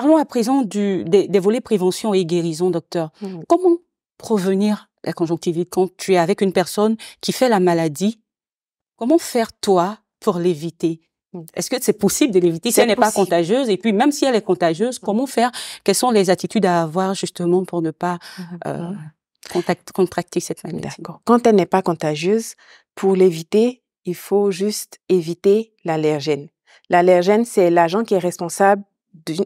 Parlons à présent des, volets prévention et guérison, docteur. Mmh comment prévenir la conjonctivite quand tu es avec une personne qui fait la maladie Comment faire toi pour l'éviter mmh. est-ce que c'est possible de l'éviter si elle n'est pas contagieuse Et puis, même si elle est contagieuse, mmh. comment faire Quelles sont les attitudes à avoir justement pour ne pas euh, contracter cette maladie Quand elle n'est pas contagieuse, pour l'éviter, il faut juste éviter l'allergène. L'allergène, c'est l'agent qui est responsable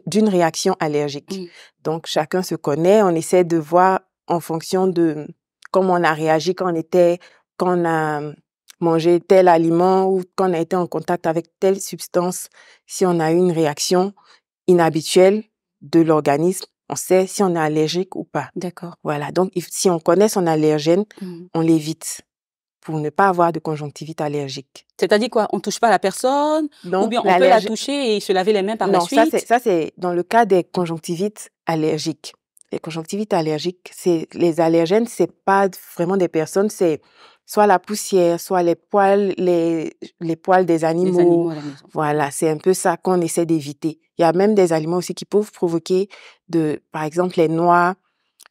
d'une réaction allergique. Donc, chacun se connaît, on essaie de voir en fonction de comment on a réagi quand on était, quand a mangé tel aliment ou quand on a été en contact avec telle substance, si on a eu une réaction inhabituelle de l'organisme, on sait si on est allergique ou pas. D'accord. Voilà. Donc, si on connaît son allergène, mmh. on l'évite pour ne pas avoir de conjonctivite allergique. C'est-à-dire quoi On ne touche pas la personne Ou bien on peut la toucher et se laver les mains par la suite Non, ça c'est dans le cas des conjonctivites allergiques. Les conjonctivites allergiques, c'est les allergènes, c'est pas vraiment des personnes, c'est soit la poussière, soit les poils, les, les poils des animaux. Voilà, c'est un peu ça qu'on essaie d'éviter. Il y a même des aliments aussi qui peuvent provoquer, de, par exemple, les noix,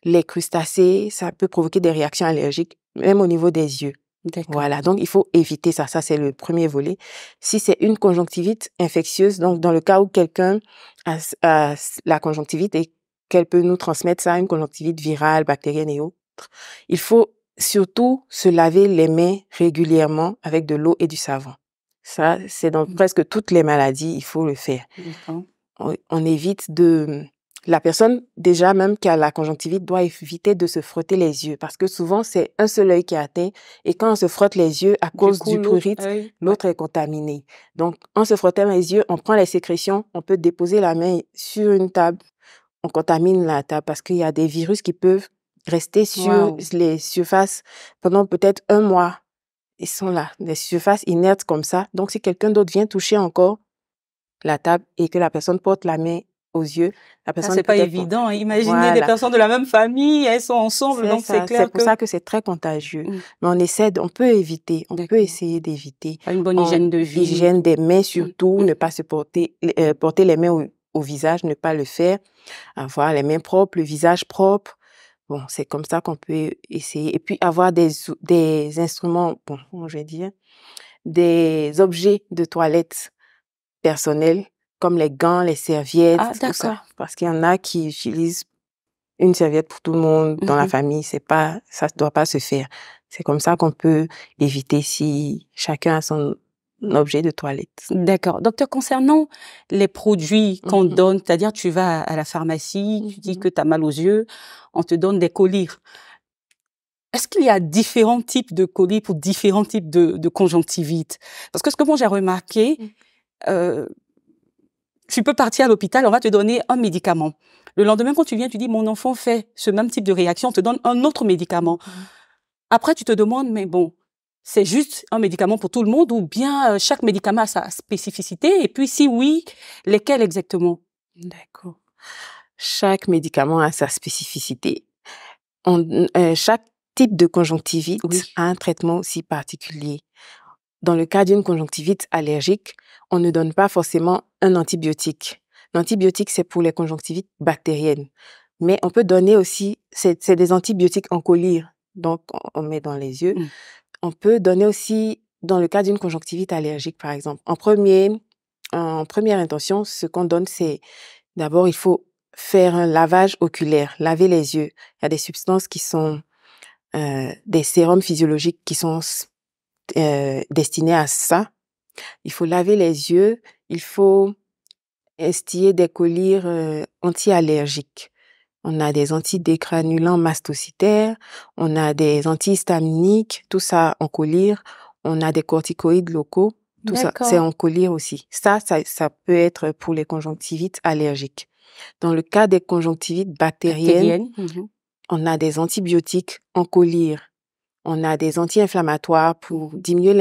les crustacés, ça peut provoquer des réactions allergiques, même au niveau des yeux. Voilà, donc il faut éviter ça. Ça, c'est le premier volet. Si c'est une conjonctivite infectieuse, donc dans le cas où quelqu'un a, la conjonctivite et qu'elle peut nous transmettre ça, une conjonctivite virale, bactérienne et autres, il faut surtout se laver les mains régulièrement avec de l'eau et du savon. Ça, c'est dans mmh. presque toutes les maladies, il faut le faire. on évite de la personne, déjà même qui a la conjonctivite, doit éviter de se frotter les yeux parce que souvent, c'est un seul œil qui est atteint et quand on se frotte les yeux à cause du, coup, ah l'autre est contaminé. Donc, en se frottant les yeux, on prend les sécrétions, on peut déposer la main sur une table, on contamine la table parce qu'il y a des virus qui peuvent rester sur les surfaces pendant peut-être un mois. Ils sont là, des surfaces inertes comme ça. Donc, si quelqu'un d'autre vient toucher encore la table et que la personne porte la main aux yeux. La personne c'est pas évident. Imaginez des personnes de la même famille, elles sont ensemble, donc c'est clair. C'est pour ça que c'est très contagieux. Mmh. Mais on essaie, on peut éviter, on peut essayer d'éviter. Une bonne hygiène de vie. Hygiène des mains mmh. surtout, mmh. ne pas se porter, euh, porter les mains au, visage, ne pas le faire. Avoir les mains propres, le visage propre. Bon, c'est comme ça qu'on peut essayer. Et puis avoir des, des instruments, bon, je vais dire, des objets de toilette personnels comme les gants, les serviettes, ah, tout ça. Parce qu'il y en a qui utilisent une serviette pour tout le monde dans la mmh famille. C'est pas, ça ne doit pas se faire. C'est comme ça qu'on peut éviter si chacun a son objet de toilette. D'accord. Docteur, concernant les produits mmh qu'on donne, c'est-à-dire tu vas à la pharmacie, mmh tu dis que tu as mal aux yeux, on te donne des colis. Est-ce qu'il y a différents types de colis pour différents types de, conjonctivite? Parce que ce que moi j'ai remarqué, euh, tu peux partir à l'hôpital, on va te donner un médicament. Le lendemain, quand tu viens, tu dis, mon enfant fait ce même type de réaction, on te donne un autre médicament. Mmh. Après, tu te demandes, mais bon, c'est juste un médicament pour tout le monde ou bien euh, chaque médicament a sa spécificité Et puis, si oui, lesquels exactement D'accord. Chaque médicament a sa spécificité. Euh, chaque type de conjonctivite a un traitement aussi particulier. Dans le cas d'une conjonctivite allergique, on ne donne pas forcément un antibiotique. L'antibiotique, c'est pour les conjonctivites bactériennes. Mais on peut donner aussi, c'est des antibiotiques en collyre, donc on met dans les yeux. Mm. On peut donner aussi, dans le cas d'une conjonctivite allergique, par exemple. En, premier, en première intention, ce qu'on donne, c'est d'abord, il faut faire un lavage oculaire, laver les yeux. Il y a des substances qui sont euh, des sérums physiologiques qui sont euh, destiné à ça. Il faut laver les yeux, il faut estiller des collyres antiallergiques. anti-allergiques. On a des antidécranulants mastocytaires, on a des antihistaminiques, tout ça en collyre. On a des corticoïdes locaux, tout ça, c'est en collyre aussi. Ça, ça, peut être pour les conjonctivites allergiques. Dans le cas des conjonctivites bactériennes, mmh on a des antibiotiques en collyre on a des anti-inflammatoires pour diminuer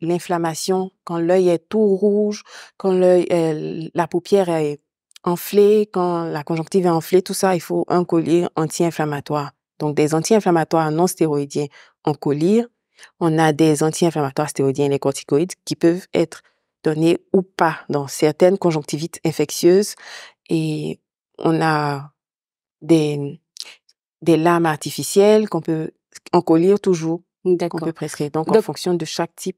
l'inflammation quand l'œil est tout rouge, quand l'œil, euh, la paupière est enflée, quand la conjonctive est enflée, tout ça, il faut un collier anti-inflammatoire. Donc des anti-inflammatoires non stéroïdiens en collier. On a des anti-inflammatoires stéroïdiens, les corticoïdes, qui peuvent être donnés ou pas dans certaines conjonctivites infectieuses. Et on a des, des lames artificielles qu'on peut en lire toujours on peut prescrire. Donc, en fonction de chaque type.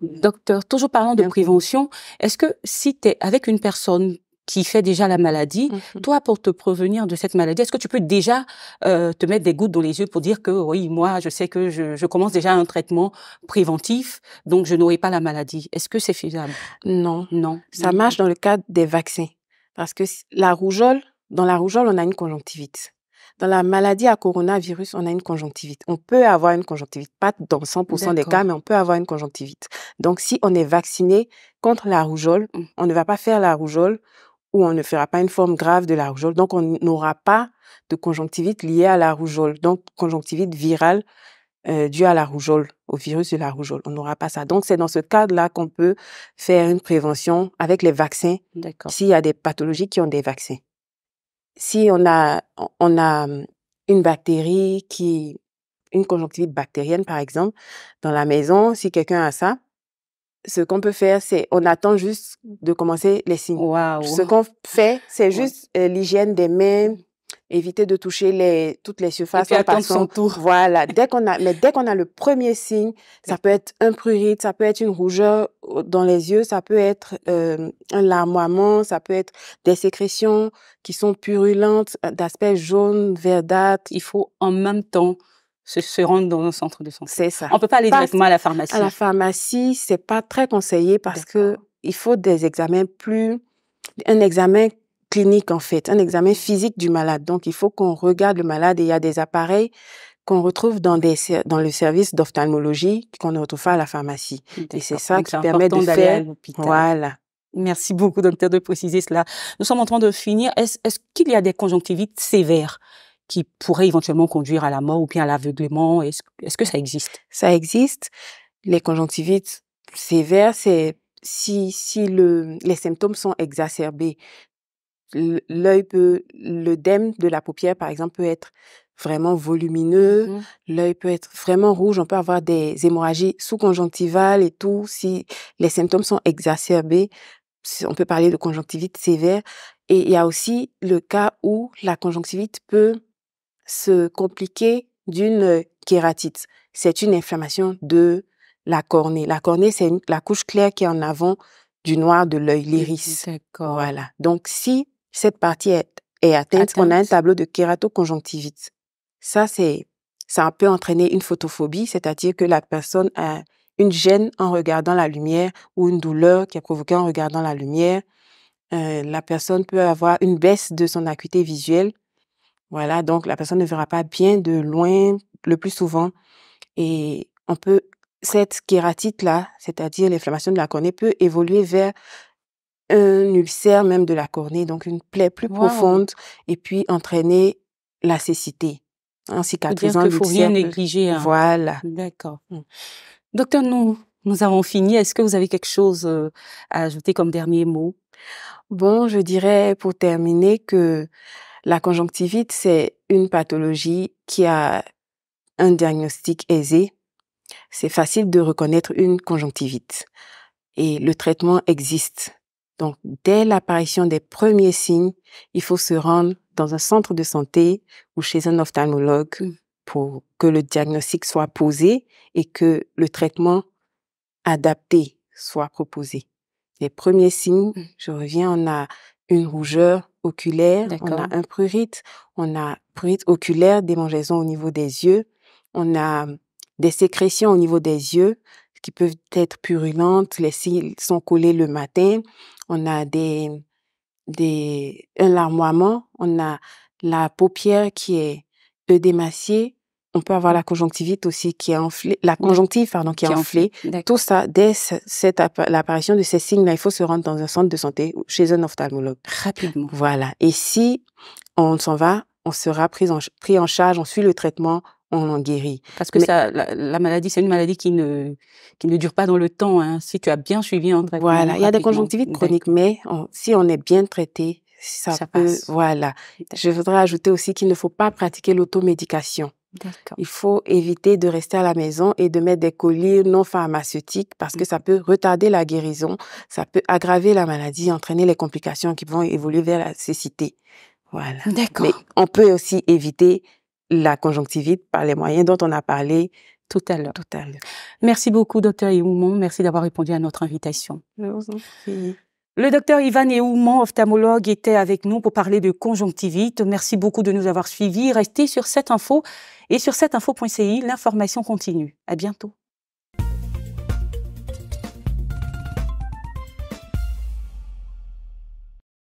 Docteur, toujours parlant de prévention, est-ce que si tu es avec une personne qui fait déjà la maladie, mhm. toi, pour te prévenir de cette maladie, est-ce que tu peux déjà euh, te mettre des gouttes dans les yeux pour dire que oui, moi, je sais que je, je commence déjà un traitement préventif, donc je n'aurai pas la maladie. Est-ce que c'est faisable Non, non. Ça marche dans le cadre des vaccins, parce que la rougeole, dans la rougeole, on a une conjonctivite. Dans la maladie à coronavirus, on a une conjonctivite. On peut avoir une conjonctivite, pas dans 100% des cas, mais on peut avoir une conjonctivite. Donc, si on est vacciné contre la rougeole, mmh. on ne va pas faire la rougeole ou on ne fera pas une forme grave de la rougeole. Donc, on n'aura pas de conjonctivite liée à la rougeole. Donc, conjonctivite virale euh, due à la rougeole, au virus de la rougeole. On n'aura pas ça. Donc, c'est dans ce cadre-là qu'on peut faire une prévention avec les vaccins s'il y a des pathologies qui ont des vaccins si on a, on a hum, une bactérie qui, une conjonctivite bactérienne par exemple, dans la maison, si quelqu'un a ça, ce qu'on peut faire, c'est on attend juste de commencer les signes. Ce qu'on fait, c'est juste euh, l'hygiène des mains, éviter de toucher les, toutes les surfaces. Et puis attendre son tour. Voilà. Dès qu'on a, mais dès qu'on a le premier signe, ça peut être un prurite, ça peut être une rougeur euh, dans les yeux, ça peut être euh, un larmoiement, ça peut être des sécrétions qui sont purulentes, euh, d'aspect jaune, verdâtre. Il faut en même temps se, rendre dans un centre de santé. C'est ça. On peut pas aller directement à la pharmacie. À la pharmacie, c'est pas très conseillé parce que il faut des examens plus, un examen clinique en fait, un examen physique du malade. Donc il faut qu'on regarde le malade et il y a des appareils qu'on retrouve dans, des, dans le service d'ophtalmologie qu'on retrouve à la pharmacie. Et c'est ça qui permet de faire. Voilà. Merci beaucoup, docteur, de préciser cela. Nous sommes en train de finir. Est-ce, est qu'il y a des conjonctivites sévères qui pourraient éventuellement conduire à la mort ou bien à l'aveuglement est-ce, est-ce que ça existe Ça existe. Les conjonctivites sévères, c'est si, si le, les symptômes sont exacerbés l'œil peut, l'œdème de la paupière, par exemple, peut être vraiment volumineux, mmh l'œil peut être vraiment rouge, on peut avoir des hémorragies sous-conjonctivales et tout. Si les symptômes sont exacerbés, on peut parler de conjonctivite sévère. Et il y a aussi le cas où la conjonctivite peut se compliquer d'une kératite. C'est une inflammation de la cornée. La cornée, c'est la couche claire qui est en avant du noir de l'œil, l'iris. Voilà. Donc, si cette partie est, atteinte, on a un tableau de kératoconjonctivite. Ça, c'est, ça peut entraîner une photophobie, c'est-à-dire que la personne a une gêne en regardant la lumière ou une douleur qui est provoquée en regardant la lumière. Euh, la personne peut avoir une baisse de son acuité visuelle. Voilà, donc la personne ne verra pas bien de loin le plus souvent. Et on peut, cette kératite-là, c'est-à-dire l'inflammation de la cornée, peut évoluer vers un ulcère même de la cornée, donc une plaie plus profonde, et puis entraîner la cécité en eh cicatrisant l'ulcère. Il faut rien négliger. Hein. Voilà. D'accord. Mmh. Docteur, nous, nous avons fini. Est-ce que vous avez quelque chose euh, à ajouter comme dernier mot Bon, je dirais pour terminer que la conjonctivite, c'est une pathologie qui a un diagnostic aisé. C'est facile de reconnaître une conjonctivite. Et le traitement existe. Donc, dès l'apparition des premiers signes, il faut se rendre dans un centre de santé ou chez un ophtalmologue mmh. pour que le diagnostic soit posé et que le traitement adapté soit proposé. Les premiers signes, mmh. je reviens, on a une rougeur oculaire, on a un prurite, on a prurite oculaire, démangeaison au niveau des yeux, on a des sécrétions au niveau des yeux, qui peuvent être purulentes. Les cils sont collés le matin. On a des, des, un larmoiement. On a la paupière qui est œdémaciée. On peut avoir la conjonctivite aussi qui est enflée, la conjonctive, pardon, qui, est enflée. Tout ça, dès cette, l'apparition de ces signes-là, il faut se rendre dans un centre de santé chez un ophtalmologue. Rapidement. Voilà. Et si on s'en va, on sera pris en, pris en charge, on suit le traitement, on en guérit. Parce que ça, la, maladie, c'est une maladie qui ne, qui ne dure pas dans le temps. Hein, si tu as bien suivi un Voilà, il y a des conjonctivites chroniques, mais si on est bien traité, ça, peut, Voilà. Je voudrais ajouter aussi qu'il ne faut pas pratiquer l'automédication. D'accord. Il faut éviter de rester à la maison et de mettre des colliers non pharmaceutiques parce que mm. ça peut retarder la guérison, ça peut aggraver la maladie, entraîner les complications qui vont évoluer vers la cécité. Voilà. D'accord. Mais on peut aussi éviter la conjonctivite par les moyens dont on a parlé tout à l'heure. Tout à l'heure. Merci beaucoup, docteur Youmon. Merci d'avoir répondu à notre invitation. Le docteur Ivan Ehoumon, ophtalmologue, était avec nous pour parler de conjonctivite. Merci beaucoup de nous avoir suivis. Restez sur cette info et sur cette info.ci, l'information continue. À bientôt.